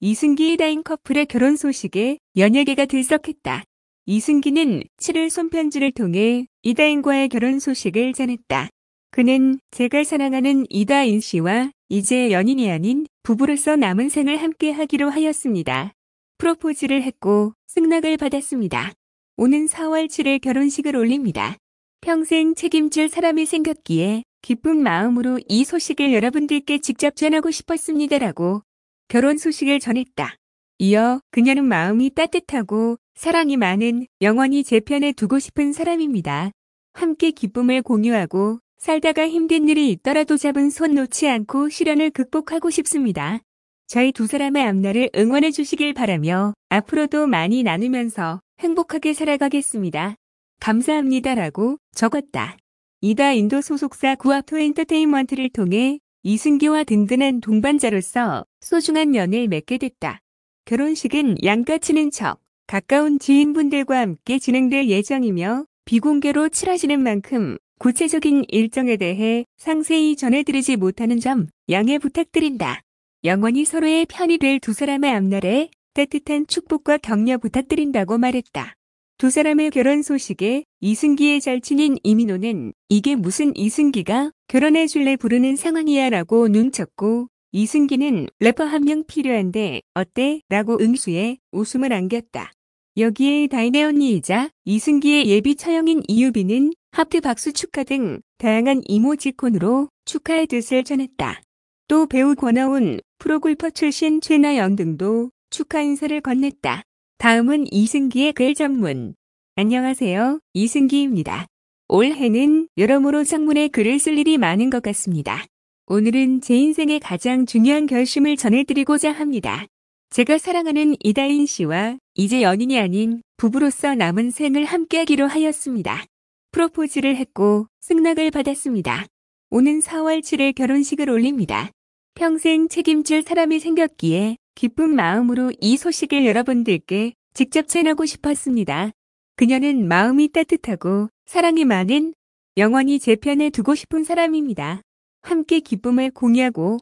이승기 다인 커플의 결혼 소식에 연예계가 들썩했다. 이승기는 7일 손편지를 통해 이다인과의 결혼 소식을 전했다. 그는 제가 사랑하는 이다인 씨와 이제 연인이 아닌 부부로서 남은 생을 함께 하기로 하였습니다. 프로포즈를 했고 승낙을 받았습니다. 오는 4월 7일 결혼식을 올립니다. 평생 책임질 사람이 생겼기에 기쁜 마음으로 이 소식을 여러분들께 직접 전하고 싶었습니다라고 결혼 소식을 전했다. 이어 그녀는 마음이 따뜻하고 사랑이 많은 영원히 제 편에 두고 싶은 사람입니다. 함께 기쁨을 공유하고 살다가 힘든 일이 있더라도 잡은 손 놓지 않고 시련을 극복하고 싶습니다. 저희 두 사람의 앞날을 응원해 주시길 바라며 앞으로도 많이 나누면서 행복하게 살아가겠습니다. 감사합니다라고 적었다. 이다 인도 소속사 구아토 엔터테인먼트를 통해 이승기와 든든한 동반자로서 소중한 연을 맺게 됐다. 결혼식은 양가치는 척 가까운 지인분들과 함께 진행될 예정이며 비공개로 치러지는 만큼 구체적인 일정에 대해 상세히 전해드리지 못하는 점 양해 부탁드린다. 영원히 서로의 편이 될 두 사람의 앞날에 따뜻한 축복과 격려 부탁드린다고 말했다. 두 사람의 결혼 소식에 이승기의 절친인 이민호는 이게 무슨 이승기가 결혼해 줄래 부르는 상황이야 라고 눈쳤고 이승기는 래퍼 한 명 필요한데 어때? 라고 응수해 웃음을 안겼다. 여기에 다이네 언니이자 이승기의 예비 처형인 이유빈은 하트 박수 축하 등 다양한 이모지콘으로 축하의 뜻을 전했다. 또 배우 권하운 프로골퍼 출신 최나영 등도 축하 인사를 건넸다. 다음은 이승기의 글 전문. 안녕하세요. 이승기입니다. 올해는 여러모로 창문에 글을 쓸 일이 많은 것 같습니다. 오늘은 제 인생의 가장 중요한 결심을 전해드리고자 합니다. 제가 사랑하는 이다인 씨와 이제 연인이 아닌 부부로서 남은 생을 함께하기로 하였습니다. 프로포즈를 했고 승낙을 받았습니다. 오는 4월 7일 결혼식을 올립니다. 평생 책임질 사람이 생겼기에 기쁜 마음으로 이 소식을 여러분들께 직접 전하고 싶었습니다. 그녀는 마음이 따뜻하고 사랑이 많은 영원히 제 편에 두고 싶은 사람입니다. 함께 기쁨을 공유하고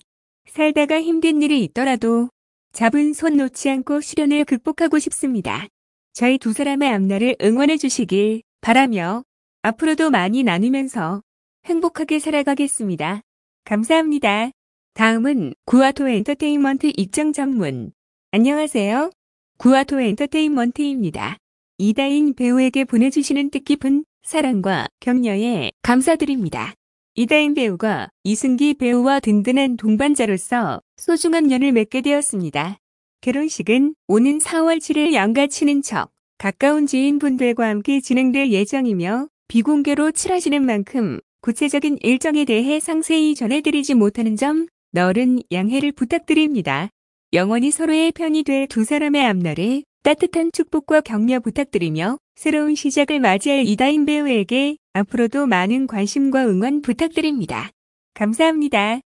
살다가 힘든 일이 있더라도 잡은 손 놓지 않고 시련을 극복하고 싶습니다. 저희 두 사람의 앞날을 응원해 주시길 바라며 앞으로도 많이 나누면서 행복하게 살아가겠습니다. 감사합니다. 다음은 구아토 엔터테인먼트 입장 전문. 안녕하세요. 구아토 엔터테인먼트입니다. 이다인 배우에게 보내주시는 뜻깊은 사랑과 격려에 감사드립니다. 이다인 배우가 이승기 배우와 든든한 동반자로서 소중한 연을 맺게 되었습니다. 결혼식은 오는 4월 7일 양가 치는 척 가까운 지인분들과 함께 진행될 예정이며 비공개로 치러지는 만큼 구체적인 일정에 대해 상세히 전해드리지 못하는 점 널은 양해를 부탁드립니다. 영원히 서로의 편이 될 두 사람의 앞날에 따뜻한 축복과 격려 부탁드리며 새로운 시작을 맞이할 이다인 배우에게 앞으로도 많은 관심과 응원 부탁드립니다. 감사합니다.